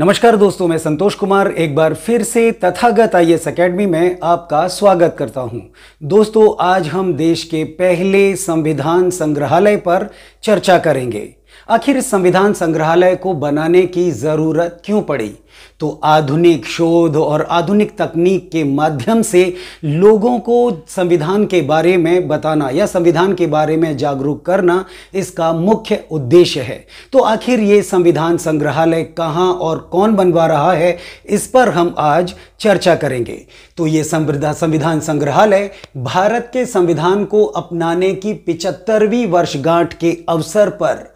नमस्कार दोस्तों मैं संतोष कुमार एक बार फिर से तथागत आई एस अकेडमी में आपका स्वागत करता हूं दोस्तों आज हम देश के पहले संविधान संग्रहालय पर चर्चा करेंगे आखिर संविधान संग्रहालय को बनाने की ज़रूरत क्यों पड़ी तो आधुनिक शोध और आधुनिक तकनीक के माध्यम से लोगों को संविधान के बारे में बताना या संविधान के बारे में जागरूक करना इसका मुख्य उद्देश्य है तो आखिर ये संविधान संग्रहालय कहाँ और कौन बनवा रहा है इस पर हम आज चर्चा करेंगे तो ये संविधान संग्रहालय भारत के संविधान को अपनाने की पिचहत्तरवीं वर्षगांठ के अवसर पर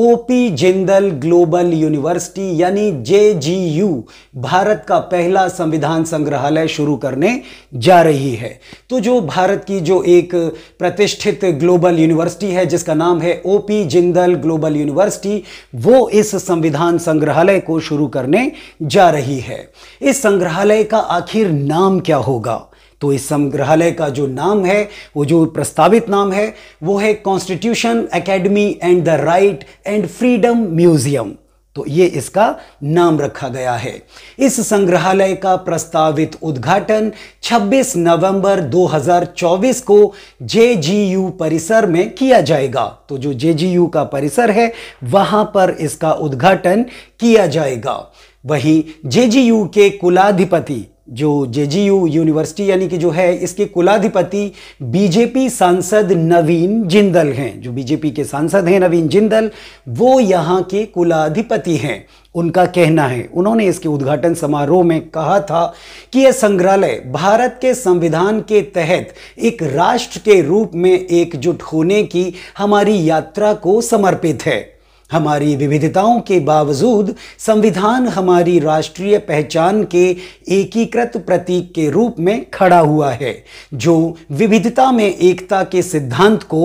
ओपी जिंदल ग्लोबल यूनिवर्सिटी यानी जे भारत का पहला संविधान संग्रहालय शुरू करने जा रही है तो जो भारत की जो एक प्रतिष्ठित ग्लोबल यूनिवर्सिटी है जिसका नाम है ओपी जिंदल ग्लोबल यूनिवर्सिटी वो इस संविधान संग्रहालय को शुरू करने जा रही है इस संग्रहालय का आखिर नाम क्या होगा तो इस संग्रहालय का जो नाम है वो जो प्रस्तावित नाम है वो है constitution academy and the right and freedom museum तो ये इसका नाम रखा गया है इस संग्रहालय का प्रस्तावित उद्घाटन 26 नवंबर 2024 को जे परिसर में किया जाएगा तो जो जे का परिसर है वहां पर इसका उद्घाटन किया जाएगा वहीं जे के कुलाधिपति जो जे यूनिवर्सिटी यानी कि जो है इसके कुलाधिपति बीजेपी सांसद नवीन जिंदल हैं जो बीजेपी के सांसद हैं नवीन जिंदल वो यहाँ के कुलाधिपति हैं उनका कहना है उन्होंने इसके उद्घाटन समारोह में कहा था कि यह संग्रहालय भारत के संविधान के तहत एक राष्ट्र के रूप में एकजुट होने की हमारी यात्रा को समर्पित है हमारी विविधताओं के बावजूद संविधान हमारी राष्ट्रीय पहचान के एकीकृत प्रतीक के रूप में खड़ा हुआ है जो विविधता में एकता के सिद्धांत को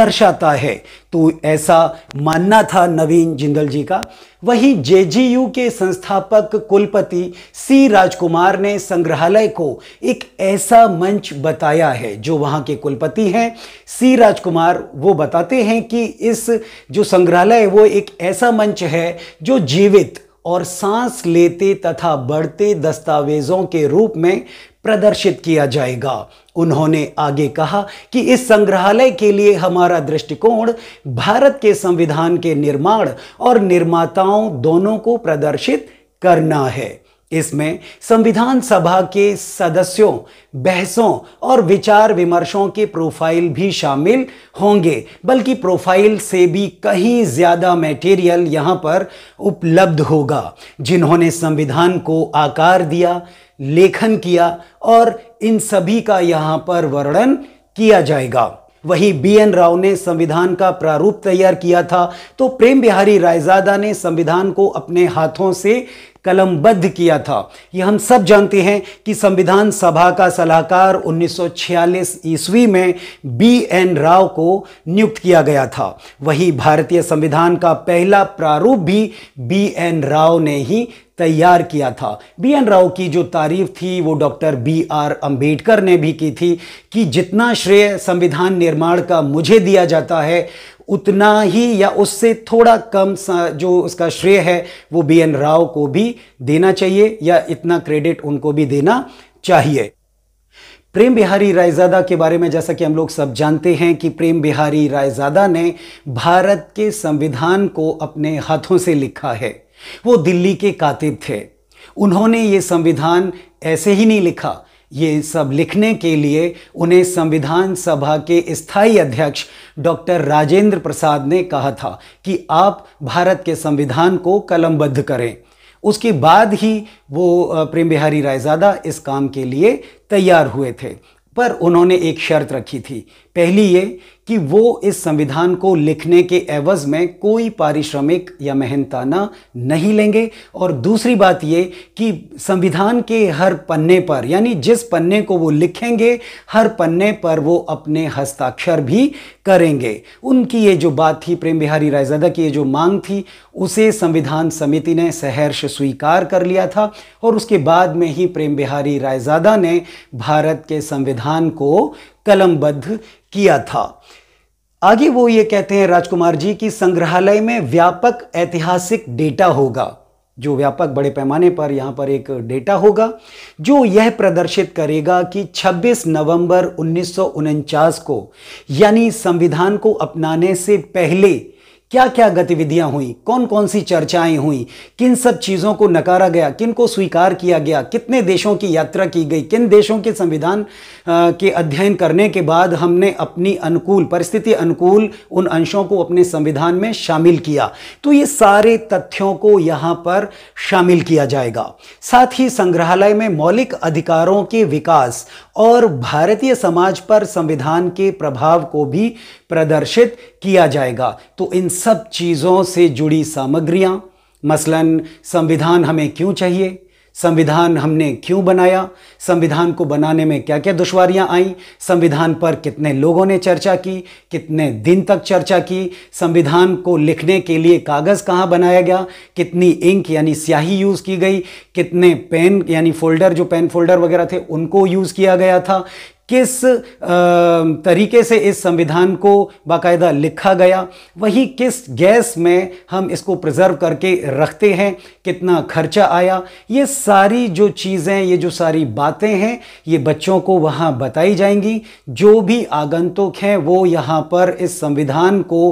दर्शाता है तो ऐसा मानना था नवीन जिंदल जी का वहीं जेजीयू के संस्थापक कुलपति सी राजकुमार ने संग्रहालय को एक ऐसा मंच बताया है जो वहां के कुलपति हैं सी राजकुमार वो बताते हैं कि इस जो संग्रहालय है वो एक ऐसा मंच है जो जीवित और सांस लेते तथा बढ़ते दस्तावेजों के रूप में प्रदर्शित किया जाएगा उन्होंने आगे कहा कि इस संग्रहालय के लिए हमारा दृष्टिकोण भारत के संविधान के निर्माण और निर्माताओं दोनों को प्रदर्शित करना है इसमें संविधान सभा के सदस्यों बहसों और विचार विमर्शों के प्रोफाइल भी शामिल होंगे बल्कि प्रोफाइल से भी कहीं ज़्यादा मटेरियल यहां पर उपलब्ध होगा जिन्होंने संविधान को आकार दिया लेखन किया और इन सभी का यहां पर वर्णन किया जाएगा वहीं बी एन राव ने संविधान का प्रारूप तैयार किया था तो प्रेम बिहारी रायजादा ने संविधान को अपने हाथों से कलमबद्ध किया था यह हम सब जानते हैं कि संविधान सभा का सलाहकार 1946 ईस्वी में बी एन राव को नियुक्त किया गया था वही भारतीय संविधान का पहला प्रारूप भी बी एन राव ने ही तैयार किया था बी एन राव की जो तारीफ थी वो डॉक्टर बी आर अंबेडकर ने भी की थी कि जितना श्रेय संविधान निर्माण का मुझे दिया जाता है उतना ही या उससे थोड़ा कम जो उसका श्रेय है वो बी एन राव को भी देना चाहिए या इतना क्रेडिट उनको भी देना चाहिए प्रेम बिहारी रायजादा के बारे में जैसा कि हम लोग सब जानते हैं कि प्रेम बिहारी रायजादा ने भारत के संविधान को अपने हाथों से लिखा है वो दिल्ली के कातिब थे उन्होंने ये संविधान ऐसे ही नहीं लिखा ये सब लिखने के लिए उन्हें संविधान सभा के स्थायी अध्यक्ष डॉक्टर राजेंद्र प्रसाद ने कहा था कि आप भारत के संविधान को कलमबद्ध करें उसके बाद ही वो प्रेम बिहारी रायजादा इस काम के लिए तैयार हुए थे पर उन्होंने एक शर्त रखी थी पहली ये कि वो इस संविधान को लिखने के एवज में कोई पारिश्रमिक या मेहनताना नहीं लेंगे और दूसरी बात ये कि संविधान के हर पन्ने पर यानी जिस पन्ने को वो लिखेंगे हर पन्ने पर वो अपने हस्ताक्षर भी करेंगे उनकी ये जो बात थी प्रेम बिहारी रायजादा की ये जो मांग थी उसे संविधान समिति ने सहर्ष स्वीकार कर लिया था और उसके बाद में ही प्रेम बिहारी रायजादा ने भारत के संविधान को कलमबद्ध किया था आगे वो ये कहते हैं राजकुमार जी कि संग्रहालय में व्यापक ऐतिहासिक डेटा होगा जो व्यापक बड़े पैमाने पर यहाँ पर एक डेटा होगा जो यह प्रदर्शित करेगा कि 26 नवंबर उन्नीस को यानी संविधान को अपनाने से पहले क्या क्या गतिविधियां हुई कौन कौन सी चर्चाएं हुई किन सब चीज़ों को नकारा गया किन को स्वीकार किया गया कितने देशों की यात्रा की गई किन देशों के संविधान के अध्ययन करने के बाद हमने अपनी अनुकूल परिस्थिति अनुकूल उन अंशों को अपने संविधान में शामिल किया तो ये सारे तथ्यों को यहाँ पर शामिल किया जाएगा साथ ही संग्रहालय में मौलिक अधिकारों के विकास और भारतीय समाज पर संविधान के प्रभाव को भी प्रदर्शित किया जाएगा तो इन सब चीज़ों से जुड़ी सामग्रियाँ मसलन संविधान हमें क्यों चाहिए संविधान हमने क्यों बनाया संविधान को बनाने में क्या क्या दुश्वारियाँ आईं संविधान पर कितने लोगों ने चर्चा की कितने दिन तक चर्चा की संविधान को लिखने के लिए कागज़ कहाँ बनाया गया कितनी इंक यानी स्याही यूज़ की गई कितने पेन यानी फोल्डर जो पेन फोल्डर वगैरह थे उनको यूज़ किया गया था किस तरीके से इस संविधान को बाकायदा लिखा गया वही किस गैस में हम इसको प्रिजर्व करके रखते हैं कितना खर्चा आया ये सारी जो चीज़ें ये जो सारी बातें हैं ये बच्चों को वहाँ बताई जाएंगी जो भी आगंतुक हैं वो यहाँ पर इस संविधान को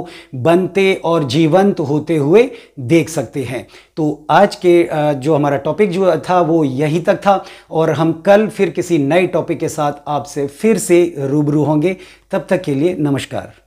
बनते और जीवंत होते हुए देख सकते हैं तो आज के जो हमारा टॉपिक जो था वो यहीं तक था और हम कल फिर किसी नए टॉपिक के साथ आपसे फिर से रूबरू होंगे तब तक के लिए नमस्कार